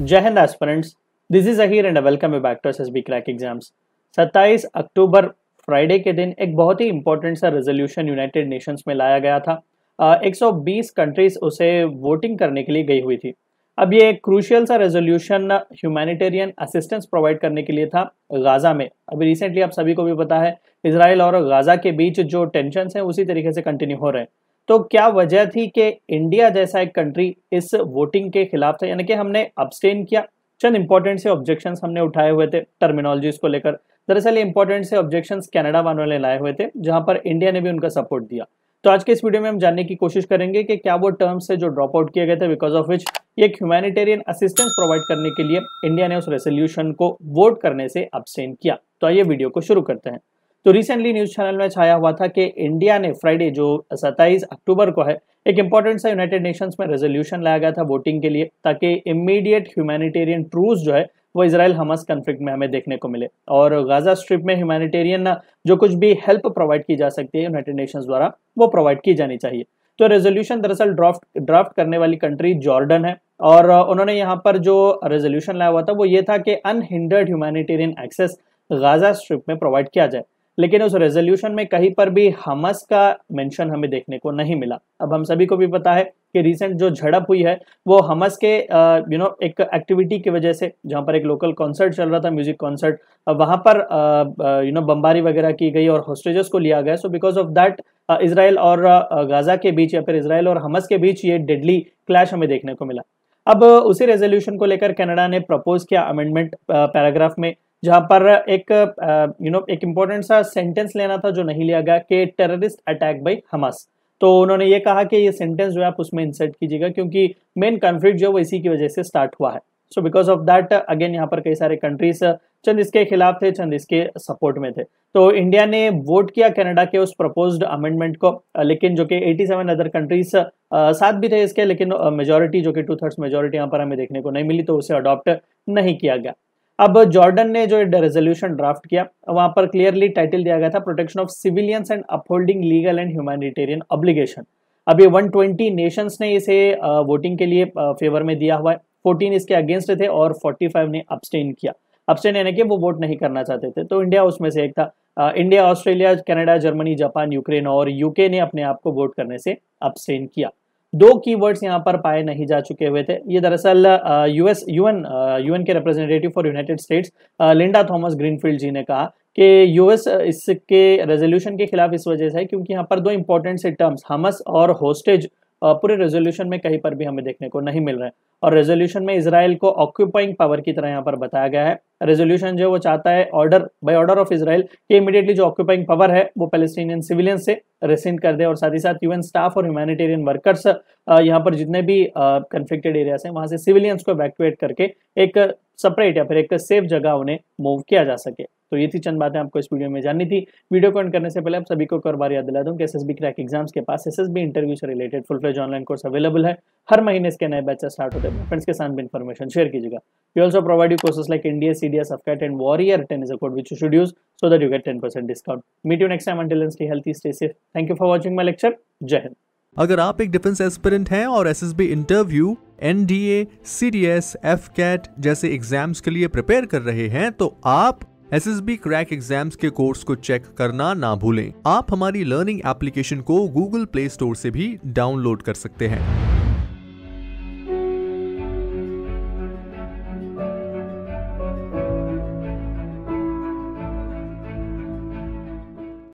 जय Hind aspirants this is Ahir and welcome back to B crack exams 27 अक्टूबर Friday के दिन एक बहुत ही इंपॉर्टेंट सा रेजोल्यूशन यूनाइटेड नेशंस में लाया गया था uh, 120 कंट्रीज उसे वोटिंग करने के लिए गई हुई थी अब ये क्रूशियल सा रेजोल्यूशन ह्यूमैनिटेरियन असिस्टेंस प्रोवाइड करने के लिए था गाज़ा में अभी रिसेंटली आप सभी को भी पता है इसराइल और गाज़ा के बीच जो टेंशन है उसी तरीके से कंटिन्यू हो रहे हैं तो क्या वजह थी कि इंडिया जैसा एक कंट्री इस वोटिंग के खिलाफ था यानी कि हमने अब्सटेन किया चंद इंपॉर्टेंट से ऑब्जेक्शन हमने उठाए हुए थे टर्मिनोलॉजीज को लेकर दरअसल इंपॉर्टेंट से ऑब्जेक्शन कैनेडा वालों ने लाए हुए थे जहां पर इंडिया ने भी उनका सपोर्ट दिया तो आज के इस वीडियो में हम जानने की कोशिश करेंगे कि क्या वो टर्म्स से जो ड्रॉप आउट किए गए थे बिकॉज ऑफ विच एक ह्यूमैनिटेरियन असिस्टेंस प्रोवाइड करने के लिए इंडिया ने उस रेसोल्यूशन को वोट करने से अब्सटेन किया तो आइए वीडियो को शुरू करते हैं तो रिसेंटली न्यूज चैनल में छाया हुआ था कि इंडिया ने फ्राइडे जो 27 अक्टूबर को है एक इंपॉर्टेंट सा यूनाइटेड नेशंस में रेजोल्यूशन लाया गया था वोटिंग के लिए ताकि इमीडिएट ह्यूमैनिटेरियन ट्रूज जो है वो इसराइल हमस कन्फ्लिक्ट में हमें देखने को मिले और गाजा स्ट्रिप में ह्यूमैनिटेरियन जो कुछ भी हेल्प प्रोवाइड की जा सकती है यूनाइटेड नेशंस द्वारा वो प्रोवाइड की जानी चाहिए तो रेजोल्यूशन दरअसल ड्राफ्ट ड्राफ्ट करने वाली कंट्री जॉर्डन है और उन्होंने यहाँ पर जो रेजोल्यूशन लाया हुआ था वो ये था कि unhindered humanitarian access Gaza strip में प्रोवाइड किया जाए लेकिन उस रेजोल्यूशन में कहीं पर भी हमस का मेंशन हमें देखने को नहीं मिला अब हम सभी को भी पता है कि रिसेंट जो झड़प हुई है वो हमस के यू नो एक एक्टिविटी की वजह से जहां पर एक लोकल कॉन्सर्ट चल रहा था म्यूजिक कॉन्सर्ट वहां पर यू नो बमबारी वगैरह की गई और हॉस्टेजेस को लिया गया so because of that Israel और गाजा के बीच या फिर इसराइल और हमस के बीच ये डेडली क्लैश हमें देखने को मिला अब उसी रेजोल्यूशन को लेकर कनाडा ने प्रपोज किया अमेंडमेंट पैराग्राफ में जहां पर एक यू नो एक इम्पोर्टेंट सा सेंटेंस लेना था जो नहीं लिया गया कि टेररिस्ट अटैक बाई हमास तो उन्होंने ये कहा कि ये सेंटेंस जो है आप उसमें इंसर्ट कीजिएगा क्योंकि मेन कॉन्फ्लिक्ट जो है वो इसी की वजह से स्टार्ट हुआ है so because of that again यहाँ पर कई सारे कंट्रीज चंद इसके खिलाफ थे चंद इसके सपोर्ट में थे तो इंडिया ने वोट किया कनाडा के उस प्रपोज्ड अमेंडमेंट को लेकिन जो कि 87 अदर कंट्रीज साथ भी थे इसके लेकिन मेजोरिटी जो कि टू थर्ड्स मेजोरिटी यहाँ पर हमें देखने को नहीं मिली तो उसे अडॉप्ट नहीं किया गया अब जॉर्डन ने जो रेजोल्यूशन ड्राफ्ट किया वहां पर क्लियरली टाइटल दिया गया था protection of civilians and upholding legal and humanitarian obligation अब ये 120 नेशंस ने इसे वोटिंग के लिए फेवर में दिया हुआ है 14 इसके अगेंस्ट थे और 45 ने अपस्टेन किया अपस्टेन यानी कि वो वोट नहीं करना चाहते थे तो इंडिया उसमें से एक था India Australia Canada Germany Japan Ukraine और यूके ने अपने आप को वोट करने से अपस्टेन किया दो कीवर्ड्स यहाँ पर पाए नहीं जा चुके हुए थे ये दरअसल यूएस यूएन यूएन के representative for United States Linda Thomas Greenfield ji ने कहा कि यूएस इसके रेजोल्यूशन के खिलाफ इस वजह से है क्योंकि यहाँ पर दो इंपॉर्टेंट से टर्म्स हमस और होस्टेज पूरे रेजोल्यूशन में कहीं पर भी हमें देखने को नहीं मिल रहे हैं और रेजोल्यूशन में इसराइल को ऑक्यूपाइंग पावर की तरह यहाँ पर बताया गया है रेजोल्यूशन जो वो चाहता है order by order of Israel कि इमीडिएटली जो ऑक्यूपाइंग पावर है वो पैलेस्टीनियन सिविलियन से रेसेंट कर दे और साथ ही साथ यूएन स्टाफ और ह्यूमैनिटेरियन वर्कर्स यहाँ पर जितने भी कन्फ्लिक्टेड एरियाज हैं वहाँ से सिविलियंस को इवैक्यूएट करके एक सेपरेट या फिर एक सेफ जगह उन्हें मूव किया जा सके तो ये थी चंद बातें आपको इस वीडियो में जाननी थी वीडियो को एंड करने से पहले आप सभी को एक बार याद दिला दूँ कि एस क्रैक एग्जाम्स के पास एस इंटरव्यू से related full fledge online course available है हर महीने इसके नए बैचे स्टार्ट होते हैं फ्रेंड्स के साथ भी इन्फॉर्मेशन शेयर कीजिएगा you also provide you courses like India CDS AFCAT and warrior ten is a code which should use so that you get ten percent discount meet you next time until stay healthy stay safe thank you for watching my lecture Jai Hind अगर आप एक defence aspirant हैं और S S B interview N D A C D S AFCAT जैसे exams के लिए prepare कर रहे हैं तो आप S S B crack exams के कोर्स को चेक करना ना भूलें आप हमारी लर्निंग एप्लीकेशन को गूगल प्ले स्टोर से भी डाउनलोड कर सकते हैं